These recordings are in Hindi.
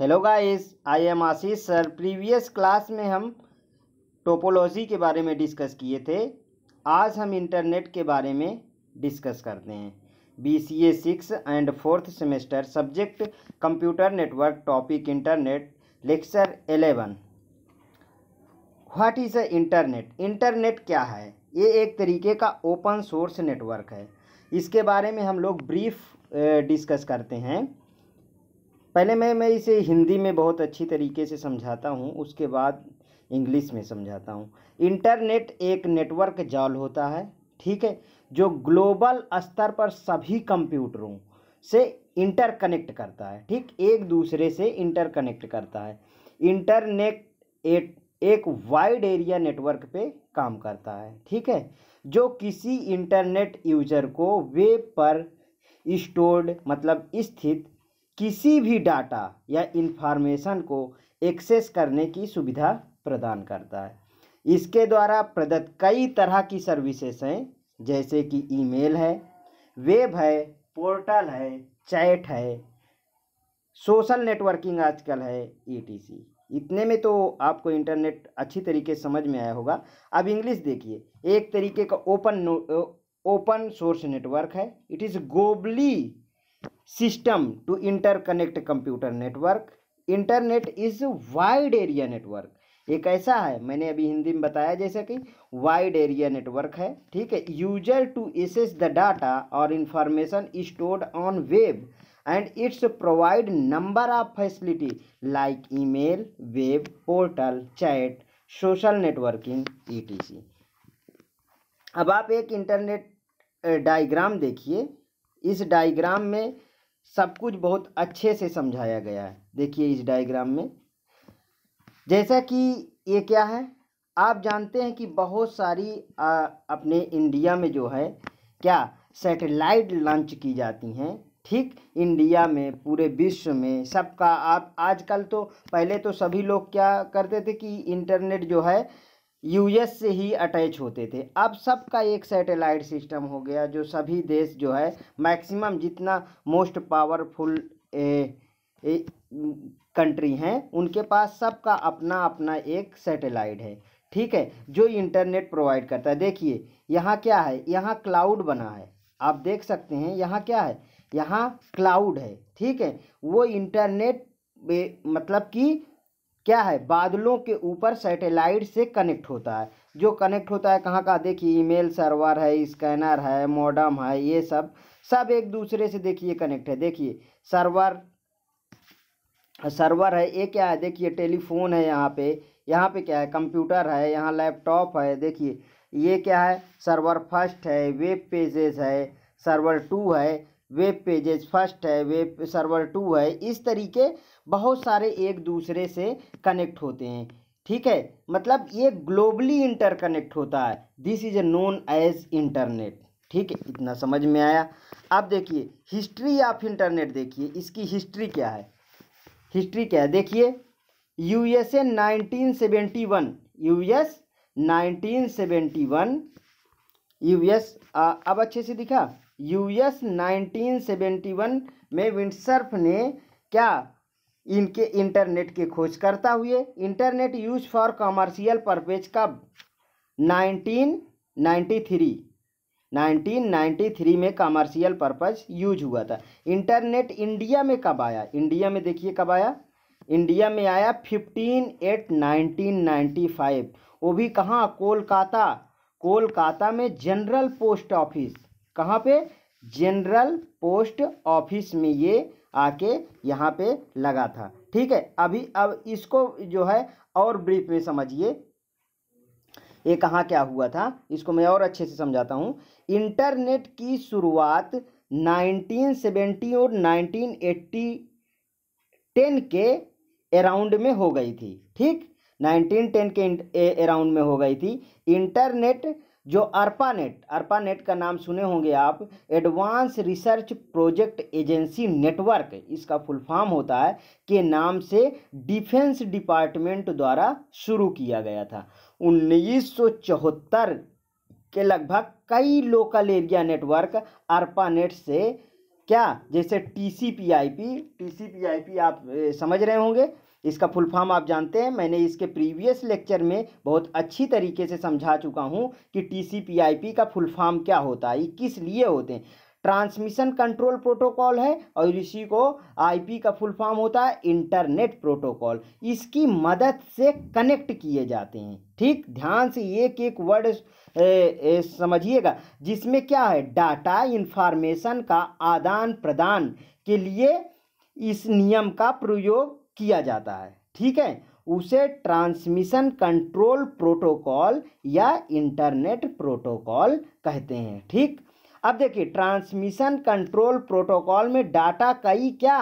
hello guys I am Ashish sir previous class में हम टोपोलॉजी के बारे में डिस्कस किए थे आज हम इंटरनेट के बारे में डिस्कस करते हैं B C A six and fourth semester subject computer network topic internet lecture eleven what is a internet internet क्या है ये एक तरीके का ओपन सोर्स नेटवर्क है इसके बारे में हम लोग ब्रीफ डिस्कस करते हैं पहले मैं मैं इसे हिंदी में बहुत अच्छी तरीके से समझाता हूँ उसके बाद इंग्लिश में समझाता हूँ इंटरनेट एक नेटवर्क जाल होता है ठीक है जो ग्लोबल स्तर पर सभी कंप्यूटरों से इंटरकनेक्ट करता है ठीक एक दूसरे से इंटरकनेक्ट करता है इंटरनेट एक एक वाइड एरिया नेटवर्क पे काम करता है ठीक है जो किसी इंटरनेट यूजर को वेब पर स्टोर्ड मतलब स्थित किसी भी डाटा या इन्फॉर्मेशन को एक्सेस करने की सुविधा प्रदान करता है इसके द्वारा प्रदत्त कई तरह की सर्विसेस हैं जैसे कि ईमेल है वेब है पोर्टल है चैट है सोशल नेटवर्किंग आजकल है ईटीसी इतने में तो आपको इंटरनेट अच्छी तरीके से समझ में आया होगा अब इंग्लिश देखिए एक तरीके का ओपन ओपन सोर्स नेटवर्क है it is globally system to interconnect computer network internet is wide area network एक कैसा है मैंने अभी हिंदी में बताया जैसे कि वाइड एरिया नेटवर्क है ठीक है user to access the data और information stored on web and it's provide number of facility like email web portal chat social networking ETC अब आप एक इंटरनेट डायग्राम देखिए इस डायग्राम में सब कुछ बहुत अच्छे से समझाया गया है देखिए इस डायग्राम में जैसा कि ये क्या है आप जानते हैं कि बहुत सारी आ, अपने इंडिया में जो है क्या सैटेलाइट लॉन्च की जाती हैं ठीक इंडिया में पूरे विश्व में सबका आप आजकल तो पहले तो सभी लोग क्या करते थे कि इंटरनेट जो है यूएस से ही अटैच होते थे अब सबका एक सैटेलाइट सिस्टम हो गया जो सभी देश जो है मैक्सिमम जितना मोस्ट पावरफुल कंट्री हैं उनके पास सबका अपना अपना एक सैटेलाइट है ठीक है जो इंटरनेट प्रोवाइड करता है देखिए यहाँ क्या है यहाँ क्लाउड बना है आप देख सकते हैं यहाँ क्या है यहाँ क्लाउड है ठीक है वो इंटरनेट मतलब कि क्या है बादलों के ऊपर सैटेलाइट से कनेक्ट होता है जो कनेक्ट होता है कहाँ का देखिए ईमेल सर्वर है स्कैनर है मॉडम है ये सब सब एक दूसरे से देखिए कनेक्ट है देखिए सर्वर सर्वर है ये क्या है देखिए टेलीफोन है यहाँ पे यहाँ पे क्या है कंप्यूटर है यहाँ लैपटॉप है देखिए ये क्या है सर्वर फर्स्ट है वेब पेजेस है सर्वर टू है वेब पेजेस फर्स्ट है वेब सर्वर टू है इस तरीके बहुत सारे एक दूसरे से कनेक्ट होते हैं ठीक है मतलब ये ग्लोबली इंटरकनेक्ट होता है this is a known as internet ठीक है इतना समझ में आया अब देखिए हिस्ट्री ऑफ इंटरनेट देखिए इसकी हिस्ट्री क्या है हिस्ट्री क्या है देखिए यूएसए 1971 यूएस 1971 यूएस अब अच्छे से दिखा यूएस 1971 में विंडसर्फ ने क्या इनके इंटरनेट के खोज करता हुए internet use for commercial purpose कब 1993 1993 में कमर्शियल परपज़ यूज हुआ था इंटरनेट इंडिया में कब आया इंडिया में देखिए कब आया इंडिया में आया 15 एट 1995 वो भी कहाँ कोलकाता कोलकाता में जनरल पोस्ट ऑफिस कहाँ पे जनरल पोस्ट ऑफिस में ये आके यहाँ पे लगा था ठीक है अभी अब इसको जो है और ब्रीफ में समझिए ये कहाँ क्या हुआ था इसको मैं और अच्छे से समझाता हूँ इंटरनेट की शुरुआत 1970 और 1980 10 के अराउंड में हो गई थी ठीक 1910 के अराउंड में हो गई थी इंटरनेट जो अर्पानेट अर्पानेट का नाम सुने होंगे आप advance research project agency network इसका फुल फॉर्म होता है के नाम से डिफेंस डिपार्टमेंट द्वारा शुरू किया गया था उन्नीस के लगभग कई लोकल एरिया नेटवर्क अर्पानेट से क्या जैसे T C P I P T C P I P आप समझ रहे होंगे इसका फुल फॉर्म आप जानते हैं मैंने इसके प्रीवियस लेक्चर में बहुत अच्छी तरीके से समझा चुका हूँ कि टी का फुल फॉर्म क्या होता है किस लिए होते हैं ट्रांसमिशन कंट्रोल प्रोटोकॉल है और इसी को आईपी का फुल फॉर्म होता है इंटरनेट प्रोटोकॉल इसकी मदद से कनेक्ट किए जाते हैं ठीक ध्यान से एक एक वर्ड समझिएगा जिसमें क्या है डाटा इन्फॉर्मेशन का आदान प्रदान के लिए इस नियम का प्रयोग किया जाता है ठीक है उसे ट्रांसमिशन कंट्रोल प्रोटोकॉल या इंटरनेट प्रोटोकॉल कहते हैं ठीक अब देखिए ट्रांसमिशन कंट्रोल प्रोटोकॉल में डाटा कई क्या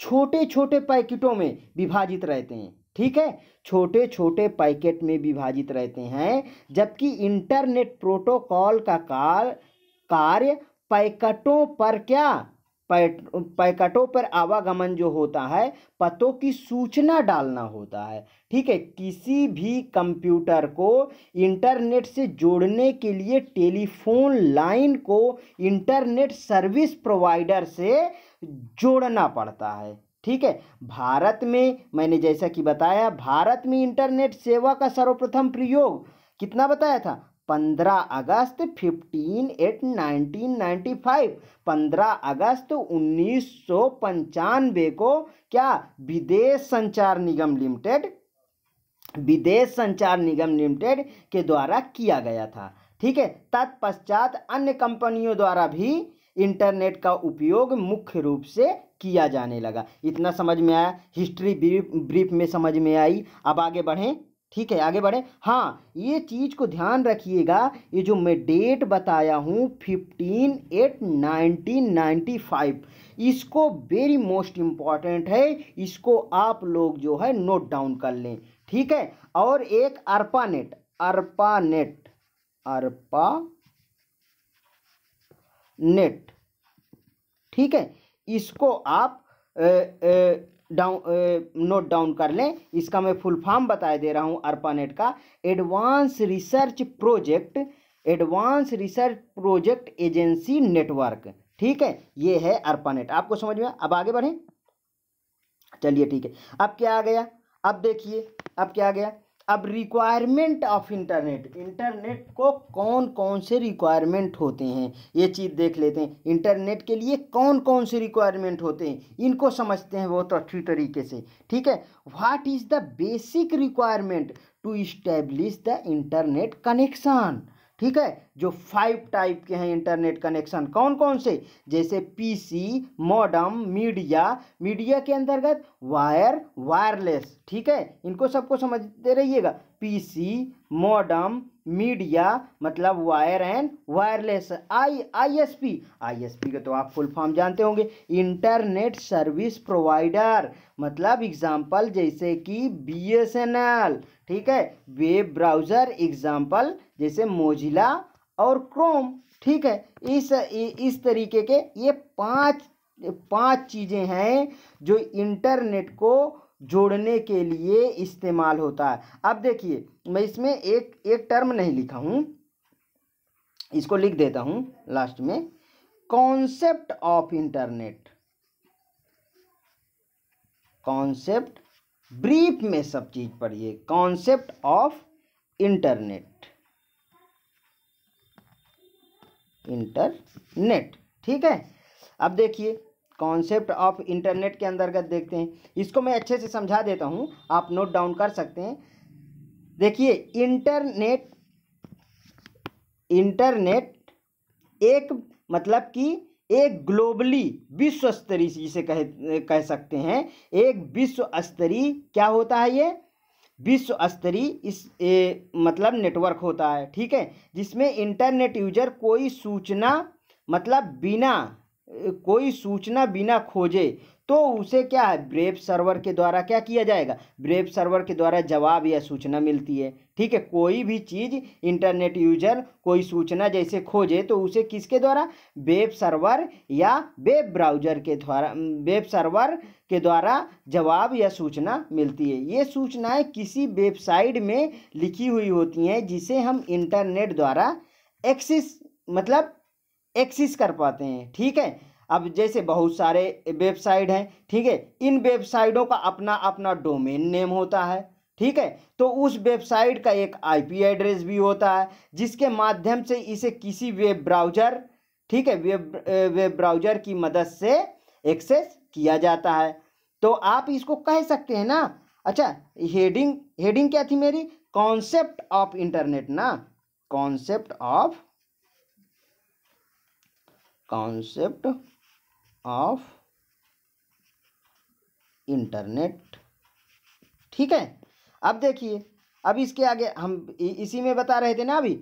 छोटे छोटे पैकेटों में विभाजित रहते हैं ठीक है छोटे छोटे पैकेट में विभाजित रहते हैं जबकि इंटरनेट प्रोटोकॉल का कार कार्य पैकेटों पर क्या पैकटों पर आवागमन जो होता है पतों की सूचना डालना होता है ठीक है किसी भी कंप्यूटर को इंटरनेट से जोड़ने के लिए टेलीफोन लाइन को इंटरनेट सर्विस प्रोवाइडर से जोड़ना पड़ता है ठीक है भारत में मैंने जैसा कि बताया भारत में इंटरनेट सेवा का सर्वप्रथम प्रयोग कितना बताया था पंद्रह अगस्त fifteen eight nineteen ninety five पंद्रह अगस्त उन्नीस सौ पंचानवे को क्या विदेश संचार निगम लिमिटेड विदेश संचार निगम लिमिटेड के द्वारा किया गया था ठीक है तत्पश्चात अन्य कंपनियों द्वारा भी इंटरनेट का उपयोग मुख्य रूप से किया जाने लगा इतना समझ में आया हिस्ट्री ब्रीफ में समझ में आई अब आगे बढ़ें ठीक है आगे बढ़े हाँ ये चीज़ को ध्यान रखिएगा ये जो मैं डेट बताया हूँ fifteen eight nineteen ninety five इसको वेरी मोस्ट इम्पॉर्टेंट है इसको आप लोग जो है नोट डाउन कर लें ठीक है और एक अरपा नेट अरपा नेट ठीक है इसको आप डाउन नोट डाउन कर लें इसका मैं फुल फॉर्म बताए दे रहा हूँ अर्पानेट का advance research project advance research project agency network ठीक है ये है अर्पानेट आपको समझ में अब आगे बढ़ें चलिए ठीक है अब क्या आ गया अब देखिए अब क्या आ गया अब रिक्वायरमेंट ऑफ इंटरनेट इंटरनेट को कौन कौन से रिक्वायरमेंट होते हैं ये चीज़ देख लेते हैं इंटरनेट के लिए कौन कौन से रिक्वायरमेंट होते हैं इनको समझते हैं बहुत अच्छी तरीके से ठीक है what is the basic requirement to establish the internet connection ठीक है जो फाइव टाइप के हैं इंटरनेट कनेक्शन कौन कौन से जैसे पीसी मॉडम मीडिया मीडिया के अंतर्गत वायर वायरलेस ठीक है इनको सबको समझते रहिएगा पीसी मॉडम मीडिया मतलब wire and wireless I ISP ISP का तो आप फुल फॉर्म जानते होंगे इंटरनेट सर्विस प्रोवाइडर मतलब एग्जांपल जैसे कि बीएसएनएल ठीक है वेब ब्राउज़र एग्जांपल जैसे मोजिला और क्रोम ठीक है इस इस तरीके के ये पांच पांच चीज़ें हैं जो इंटरनेट को जोड़ने के लिए इस्तेमाल होता है अब देखिए मैं इसमें एक एक टर्म नहीं लिखा हूँ इसको लिख देता हूँ लास्ट में concept of internet concept brief में सब चीज पढ़िए कॉन्सेप्ट ऑफ इंटरनेट इंटरनेट ठीक है अब देखिए कॉन्सेप्ट ऑफ इंटरनेट के अंतर्गत देखते हैं इसको मैं अच्छे से समझा देता हूँ आप नोट डाउन कर सकते हैं देखिए इंटरनेट इंटरनेट एक मतलब कि एक ग्लोबली विश्व स्तरीय जिसे कह कह सकते हैं एक विश्व स्तरीय क्या होता है ये विश्व स्तरीय इस ए, मतलब नेटवर्क होता है ठीक है जिसमें इंटरनेट यूजर कोई सूचना मतलब बिना कोई सूचना बिना खोजे तो उसे क्या है ब्रेव सर्वर के द्वारा क्या किया जाएगा ब्रेव सर्वर के द्वारा जवाब या सूचना मिलती है ठीक है कोई भी चीज़ इंटरनेट यूजर कोई सूचना जैसे खोजे तो उसे किसके द्वारा वेब सर्वर या वेब ब्राउजर के द्वारा वेब सर्वर के द्वारा जवाब या सूचना मिलती है ये सूचनाएं किसी वेबसाइट में लिखी हुई होती हैं जिसे हम इंटरनेट द्वारा एक्सेस मतलब एक्सिस कर पाते हैं ठीक है अब जैसे बहुत सारे वेबसाइट हैं ठीक है इन वेबसाइटों का अपना अपना डोमेन नेम होता है ठीक है तो उस वेबसाइट का एक आईपी एड्रेस भी होता है जिसके माध्यम से इसे किसी वेब ब्राउज़र ठीक है वेब वेब ब्राउज़र की मदद से एक्सेस किया जाता है तो आप इसको कह सकते हैं ना अच्छा हेडिंग हेडिंग क्या थी मेरी कॉन्सेप्ट ऑफ इंटरनेट ना concept of concept of internet ठीक है अब देखिए अब इसके आगे हम इसी में बता रहे थे ना अभी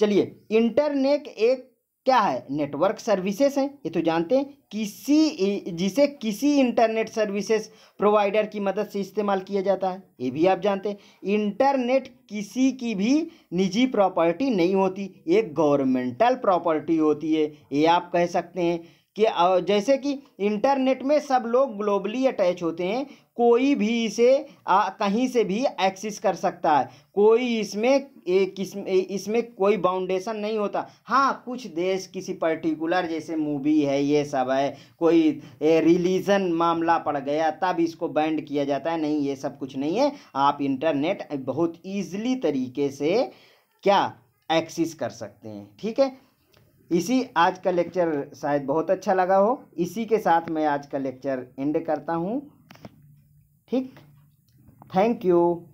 चलिए इंटरनेट एक क्या है नेटवर्क सर्विसेज हैं ये तो जानते हैं किसी जिसे किसी इंटरनेट सर्विसेज प्रोवाइडर की मदद से इस्तेमाल किया जाता है ये भी आप जानते हैं इंटरनेट किसी की भी निजी प्रॉपर्टी नहीं होती एक गवर्नमेंटल प्रॉपर्टी होती है ये आप कह सकते हैं कि जैसे कि इंटरनेट में सब लोग ग्लोबली अटैच होते हैं कोई भी इसे आ, कहीं से भी एक्सेस कर सकता है कोई इसमें एक इसमें कोई बाउंडेशन नहीं होता हाँ कुछ देश किसी पर्टिकुलर जैसे मूवी है ये सब है कोई रिलीजन मामला पड़ गया तब इसको बैंड किया जाता है नहीं ये सब कुछ नहीं है आप इंटरनेट बहुत ईजली तरीके से क्या एक्सिस कर सकते हैं ठीक है इसी आज का लेक्चर शायद बहुत अच्छा लगा हो इसी के साथ मैं आज का लेक्चर एंड करता हूँ ठीक थैंक यू